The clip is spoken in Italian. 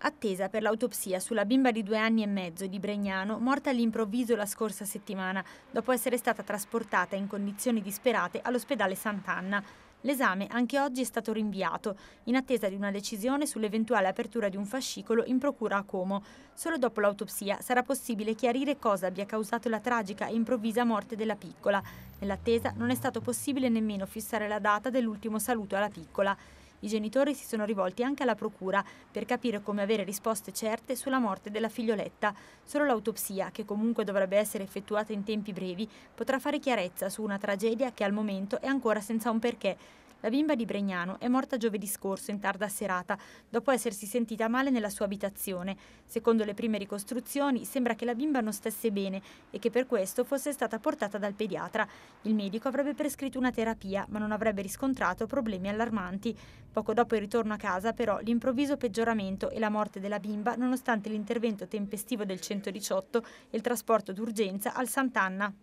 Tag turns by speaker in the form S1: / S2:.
S1: attesa per l'autopsia sulla bimba di due anni e mezzo di Bregnano, morta all'improvviso la scorsa settimana, dopo essere stata trasportata in condizioni disperate all'ospedale Sant'Anna. L'esame anche oggi è stato rinviato, in attesa di una decisione sull'eventuale apertura di un fascicolo in procura a Como. Solo dopo l'autopsia sarà possibile chiarire cosa abbia causato la tragica e improvvisa morte della piccola. Nell'attesa non è stato possibile nemmeno fissare la data dell'ultimo saluto alla piccola. I genitori si sono rivolti anche alla procura per capire come avere risposte certe sulla morte della figlioletta. Solo l'autopsia, che comunque dovrebbe essere effettuata in tempi brevi, potrà fare chiarezza su una tragedia che al momento è ancora senza un perché. La bimba di Bregnano è morta giovedì scorso in tarda serata, dopo essersi sentita male nella sua abitazione. Secondo le prime ricostruzioni, sembra che la bimba non stesse bene e che per questo fosse stata portata dal pediatra. Il medico avrebbe prescritto una terapia, ma non avrebbe riscontrato problemi allarmanti. Poco dopo il ritorno a casa, però, l'improvviso peggioramento e la morte della bimba, nonostante l'intervento tempestivo del 118 e il trasporto d'urgenza al Sant'Anna.